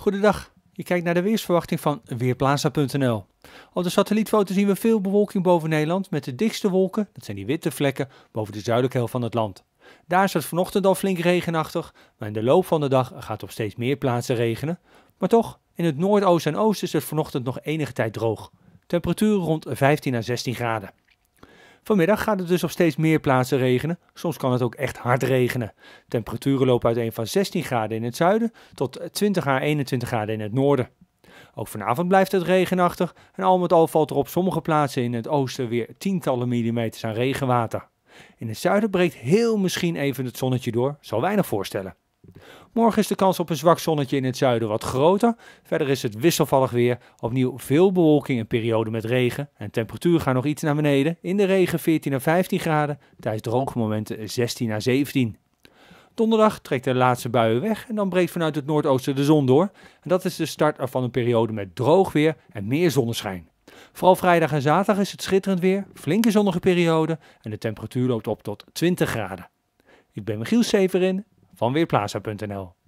Goedendag, je kijkt naar de weersverwachting van Weerplaza.nl. Op de satellietfoto zien we veel bewolking boven Nederland met de dichtste wolken, dat zijn die witte vlekken, boven de zuidelijke helft van het land. Daar is het vanochtend al flink regenachtig, maar in de loop van de dag gaat op steeds meer plaatsen regenen. Maar toch, in het noordoosten en oosten is het vanochtend nog enige tijd droog. Temperatuur rond 15 à 16 graden. Vanmiddag gaat het dus op steeds meer plaatsen regenen. Soms kan het ook echt hard regenen. Temperaturen lopen uiteen van 16 graden in het zuiden tot 20 à 21 graden in het noorden. Ook vanavond blijft het regenachtig en al met al valt er op sommige plaatsen in het oosten weer tientallen millimeters aan regenwater. In het zuiden breekt heel misschien even het zonnetje door, zal weinig voorstellen. Morgen is de kans op een zwak zonnetje in het zuiden wat groter. Verder is het wisselvallig weer. Opnieuw veel bewolking en periode met regen. En temperatuur gaat nog iets naar beneden. In de regen 14 à 15 graden. Tijdens droge momenten 16 à 17. Donderdag trekt de laatste buien weg en dan breekt vanuit het noordoosten de zon door. En dat is de start van een periode met droog weer en meer zonneschijn. Vooral vrijdag en zaterdag is het schitterend weer, flinke zonnige periode en de temperatuur loopt op tot 20 graden. Ik ben Michiel Severin van Weerplaza.nl.